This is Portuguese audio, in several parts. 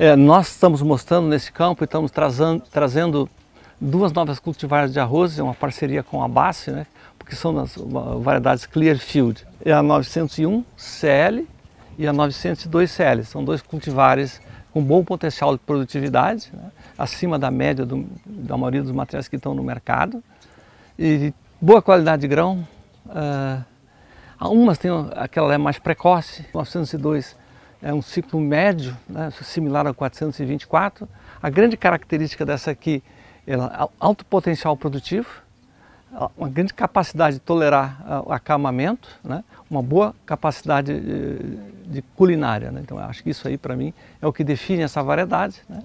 É, nós estamos mostrando nesse campo e estamos trazendo, trazendo duas novas cultivares de arroz, é uma parceria com a BASF, né, porque são as variedades Clearfield. É a 901 CL e a 902 CL, são dois cultivares com bom potencial de produtividade, né, acima da média do, da maioria dos materiais que estão no mercado. E boa qualidade de grão. Uh, algumas têm aquela é mais precoce, 902 é um ciclo médio, né, similar ao 424. A grande característica dessa aqui é alto potencial produtivo, uma grande capacidade de tolerar o acamamento, né, uma boa capacidade eh, de culinária. Né. Então, acho que isso aí, para mim, é o que define essa variedade. Né.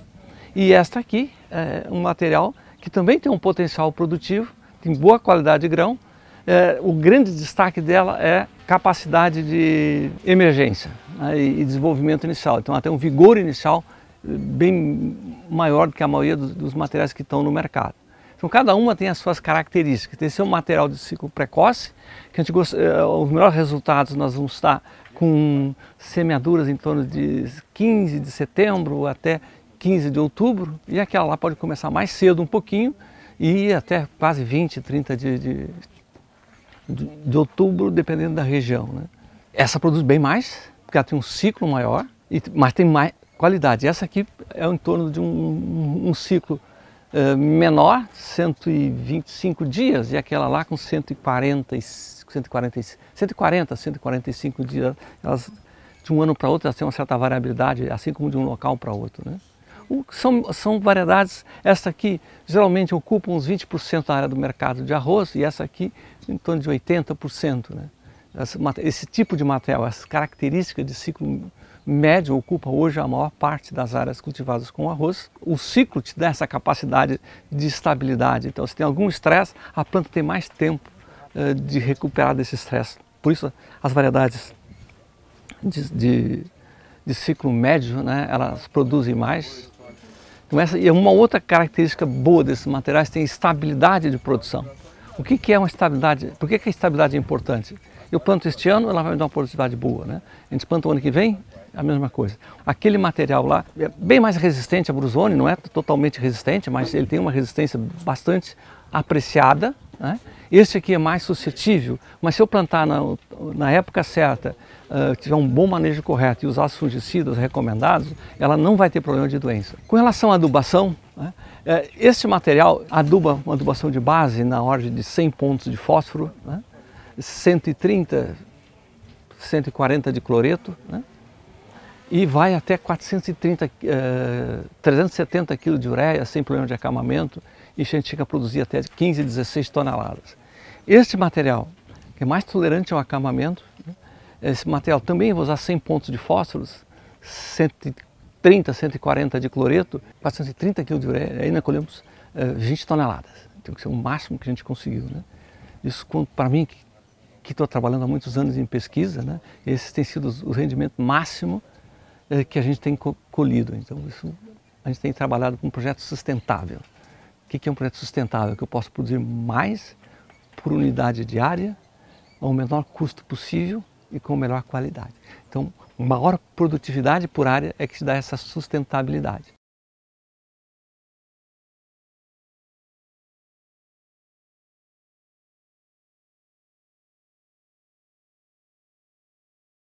E esta aqui é um material que também tem um potencial produtivo, tem boa qualidade de grão, é, o grande destaque dela é capacidade de emergência né, e desenvolvimento inicial. Então, até um vigor inicial eh, bem maior do que a maioria dos, dos, materiais que estão no mercado. Então, cada uma tem as suas características. Tem seu material de ciclo precoce, que a gente eh, os melhores resultados nós vamos estar com semeaduras em torno de 15 de setembro até 15 de outubro, e aquela lá pode começar mais cedo um pouquinho e até quase 20, 30 de, de de outubro, dependendo da região. Né? Essa produz bem mais, porque ela tem um ciclo maior, mas tem mais qualidade. Essa aqui é em torno de um, um ciclo uh, menor, 125 dias, e aquela lá com 140, 140, 140 145 dias. Elas, de um ano para outro, elas têm uma certa variabilidade, assim como de um local para outro. Né? São, são variedades, essa aqui geralmente ocupa uns 20% da área do mercado de arroz e essa aqui em torno de 80%. Né? Essa, esse tipo de material, essa característica de ciclo médio ocupa hoje a maior parte das áreas cultivadas com arroz. O ciclo te dá essa capacidade de estabilidade. Então, se tem algum estresse, a planta tem mais tempo eh, de recuperar desse estresse. Por isso, as variedades de, de, de ciclo médio, né, elas produzem mais, então essa é uma outra característica boa desses materiais, tem estabilidade de produção. O que, que é uma estabilidade? Por que, que a estabilidade é importante? Eu planto este ano, ela vai me dar uma produtividade boa, né? A gente planta o ano que vem, a mesma coisa. Aquele material lá é bem mais resistente à brusone, não é totalmente resistente, mas ele tem uma resistência bastante apreciada né? Este aqui é mais suscetível, mas se eu plantar na, na época certa, uh, tiver um bom manejo correto e usar os fungicidas recomendados, ela não vai ter problema de doença. Com relação à adubação, né? Eh, este material aduba uma adubação de base na ordem de 100 pontos de fósforo, né? 130, 140 de cloreto, né, e vai até 430, uh, 370 kg de ureia sem problema de acamamento, e a gente chega a produzir até 15, 16 toneladas. Este material, que é mais tolerante ao acamamento, né, esse material também vai usar 100 pontos de fósforos, 130, 140 de cloreto, 430 kg de ureia, aí nós colhemos 20 eh, toneladas. Então, que é o máximo que a gente conseguiu. Né? Isso, para mim, que estou trabalhando há muitos anos em pesquisa, né? esse tem sido o rendimento máximo eh, que a gente tem colhido. Então, isso, a gente tem trabalhado com um projeto sustentável. O que é um projeto sustentável? Que eu posso produzir mais por unidade diária, ao menor custo possível e com melhor qualidade. Então, maior produtividade por área é que te dá essa sustentabilidade.